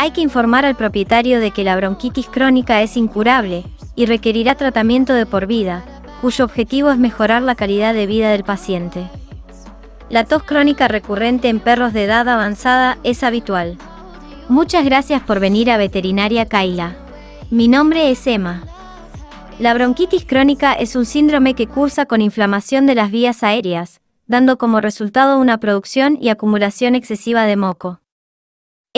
Hay que informar al propietario de que la bronquitis crónica es incurable y requerirá tratamiento de por vida, cuyo objetivo es mejorar la calidad de vida del paciente. La tos crónica recurrente en perros de edad avanzada es habitual. Muchas gracias por venir a Veterinaria Kaila. Mi nombre es Emma. La bronquitis crónica es un síndrome que cursa con inflamación de las vías aéreas, dando como resultado una producción y acumulación excesiva de moco.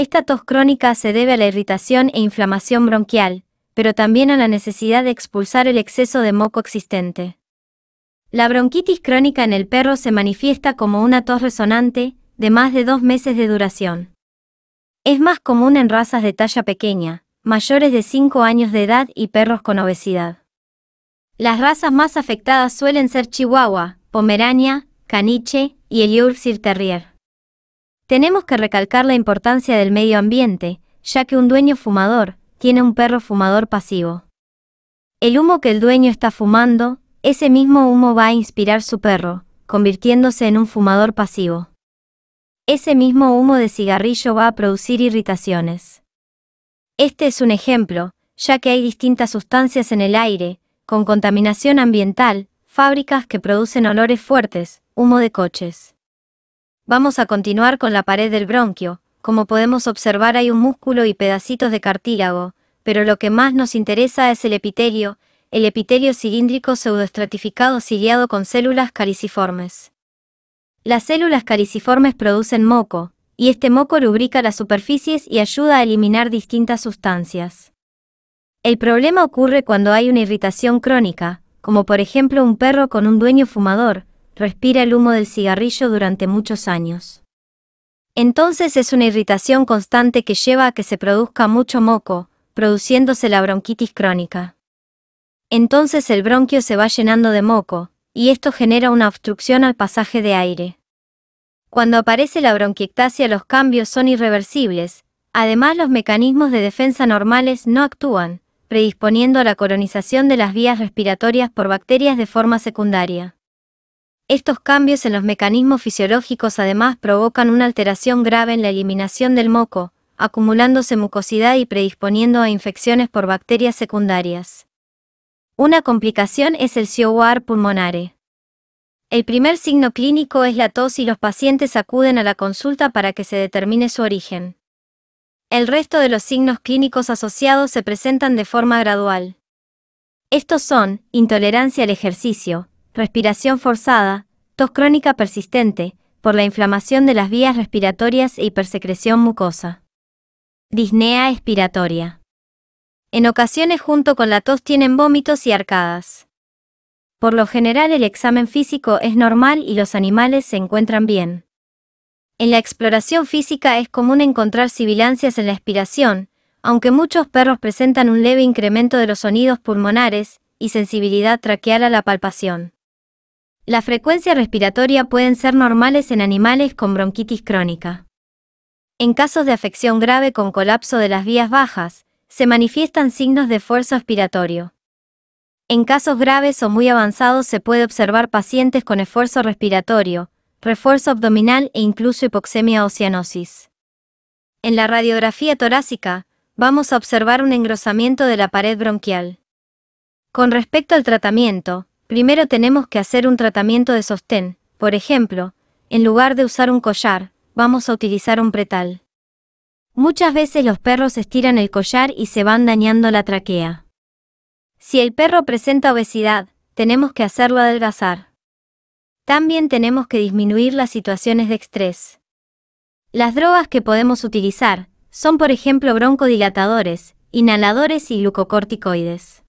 Esta tos crónica se debe a la irritación e inflamación bronquial, pero también a la necesidad de expulsar el exceso de moco existente. La bronquitis crónica en el perro se manifiesta como una tos resonante, de más de dos meses de duración. Es más común en razas de talla pequeña, mayores de 5 años de edad y perros con obesidad. Las razas más afectadas suelen ser Chihuahua, Pomerania, Caniche y el Yorkshire Terrier. Tenemos que recalcar la importancia del medio ambiente, ya que un dueño fumador tiene un perro fumador pasivo. El humo que el dueño está fumando, ese mismo humo va a inspirar su perro, convirtiéndose en un fumador pasivo. Ese mismo humo de cigarrillo va a producir irritaciones. Este es un ejemplo, ya que hay distintas sustancias en el aire, con contaminación ambiental, fábricas que producen olores fuertes, humo de coches. Vamos a continuar con la pared del bronquio. Como podemos observar hay un músculo y pedacitos de cartílago, pero lo que más nos interesa es el epitelio, el epitelio cilíndrico pseudoestratificado ciliado con células cariciformes. Las células cariciformes producen moco, y este moco lubrica las superficies y ayuda a eliminar distintas sustancias. El problema ocurre cuando hay una irritación crónica, como por ejemplo un perro con un dueño fumador, respira el humo del cigarrillo durante muchos años. Entonces es una irritación constante que lleva a que se produzca mucho moco, produciéndose la bronquitis crónica. Entonces el bronquio se va llenando de moco, y esto genera una obstrucción al pasaje de aire. Cuando aparece la bronquiectasia los cambios son irreversibles, además los mecanismos de defensa normales no actúan, predisponiendo a la colonización de las vías respiratorias por bacterias de forma secundaria. Estos cambios en los mecanismos fisiológicos además provocan una alteración grave en la eliminación del moco, acumulándose mucosidad y predisponiendo a infecciones por bacterias secundarias. Una complicación es el COR pulmonare. El primer signo clínico es la tos y los pacientes acuden a la consulta para que se determine su origen. El resto de los signos clínicos asociados se presentan de forma gradual. Estos son intolerancia al ejercicio, respiración forzada, tos crónica persistente, por la inflamación de las vías respiratorias e hipersecreción mucosa. Disnea expiratoria. En ocasiones junto con la tos tienen vómitos y arcadas. Por lo general el examen físico es normal y los animales se encuentran bien. En la exploración física es común encontrar sibilancias en la expiración, aunque muchos perros presentan un leve incremento de los sonidos pulmonares y sensibilidad traqueal a la palpación. La frecuencia respiratoria pueden ser normales en animales con bronquitis crónica. En casos de afección grave con colapso de las vías bajas, se manifiestan signos de esfuerzo aspiratorio. En casos graves o muy avanzados se puede observar pacientes con esfuerzo respiratorio, refuerzo abdominal e incluso hipoxemia o cianosis. En la radiografía torácica, vamos a observar un engrosamiento de la pared bronquial. Con respecto al tratamiento, Primero tenemos que hacer un tratamiento de sostén, por ejemplo, en lugar de usar un collar, vamos a utilizar un pretal. Muchas veces los perros estiran el collar y se van dañando la traquea. Si el perro presenta obesidad, tenemos que hacerlo adelgazar. También tenemos que disminuir las situaciones de estrés. Las drogas que podemos utilizar son por ejemplo broncodilatadores, inhaladores y glucocorticoides.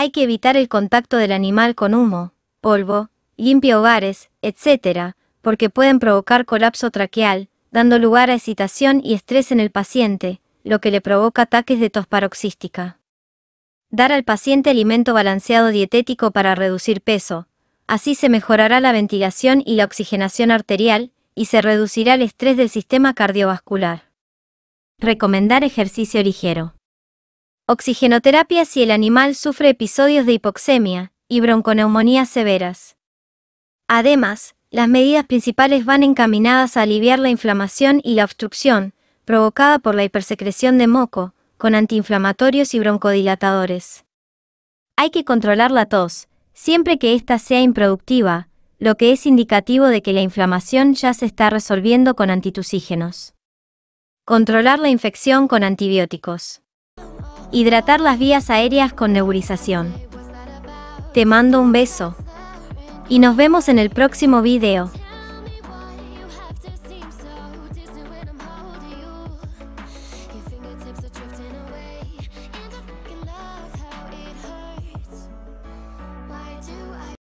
Hay que evitar el contacto del animal con humo, polvo, limpio hogares, etc., porque pueden provocar colapso traqueal, dando lugar a excitación y estrés en el paciente, lo que le provoca ataques de tos paroxística. Dar al paciente alimento balanceado dietético para reducir peso, así se mejorará la ventilación y la oxigenación arterial, y se reducirá el estrés del sistema cardiovascular. Recomendar ejercicio ligero. Oxigenoterapia si el animal sufre episodios de hipoxemia y bronconeumonías severas. Además, las medidas principales van encaminadas a aliviar la inflamación y la obstrucción, provocada por la hipersecreción de moco, con antiinflamatorios y broncodilatadores. Hay que controlar la tos, siempre que ésta sea improductiva, lo que es indicativo de que la inflamación ya se está resolviendo con antitusígenos. Controlar la infección con antibióticos. Hidratar las vías aéreas con neurización. Te mando un beso. Y nos vemos en el próximo video.